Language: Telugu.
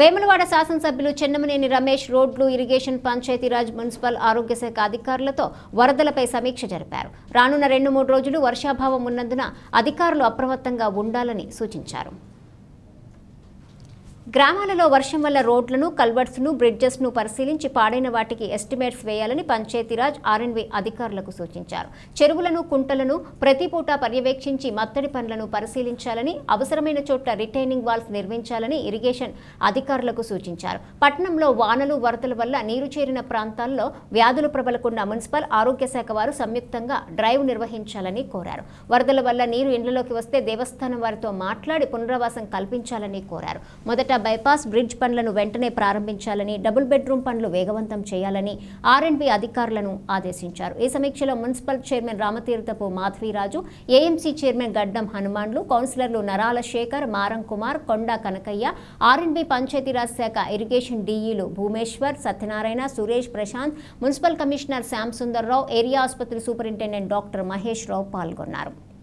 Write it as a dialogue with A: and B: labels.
A: వేములవాడ శాసనసభ్యులు చెన్నమనేని రమేష్ రోడ్లు ఇరిగేషన్ పంచాయతీరాజ్ మున్సిపల్ ఆరోగ్య శాఖ అధికారులతో వరదలపై సమీక్ష జరిపారు రానున్న రెండు మూడు రోజులు వర్షాభావం ఉన్నందున అధికారులు అప్రమత్తంగా ఉండాలని సూచించారు గ్రామాలలో వర్షం వల్ల రోడ్లను కల్వర్ట్స్ను బ్రిడ్జెస్ను పరిశీలించి పాడైన వాటికి ఎస్టిమేట్స్ వేయాలని పంచాయతీరాజ్ ఆర్ఎన్వి అధికారులకు సూచించారు చెరువులను కుంటలను ప్రతి పూట పర్యవేక్షించి మత్తడి పనులను పరిశీలించాలని అవసరమైన చోట్ల రిటైనింగ్ వాల్స్ నిర్మించాలని ఇరిగేషన్ అధికారులకు సూచించారు పట్టణంలో వానలు వరదల వల్ల నీరు చేరిన ప్రాంతాల్లో వ్యాధులు ప్రబలకున్న మున్సిపల్ ఆరోగ్య శాఖ వారు సంయుక్తంగా డ్రైవ్ నిర్వహించాలని కోరారు వరదల వల్ల నీరు ఇండ్లలోకి వస్తే దేవస్థానం వారితో మాట్లాడి పునరావాసం కల్పించాలని కోరారు మొదట బైపాస్ బ్రిడ్జ్ పనులను వెంటనే ప్రారంభించాలని డబుల్ బెడ్రూమ్ పనులు వేగవంతం చేయాలని ఆర్ఎండ్బి అధికారులను ఆదేశించారు ఈ సమీక్షలో municipal chairman Ramatirthapu Madhaviraju AMC chairman Gaddam Hanumanlu కౌన్సిలర్లు నరాల శేఖర్ మారం కుమార్ కొండ కనకయ్య ఆర్ఎండ్బి పంచాయతీరాజ్ శాఖ ఇరిగేషన్ డీఈలు Bhumeshwar Satyanarayana Suresh Prashant municipal commissioner Shyam Rao area ఆసుపత్రి సూపరింటెండెంట్ డాక్టర్ మహేష్ రావు పాల్గొన్నారు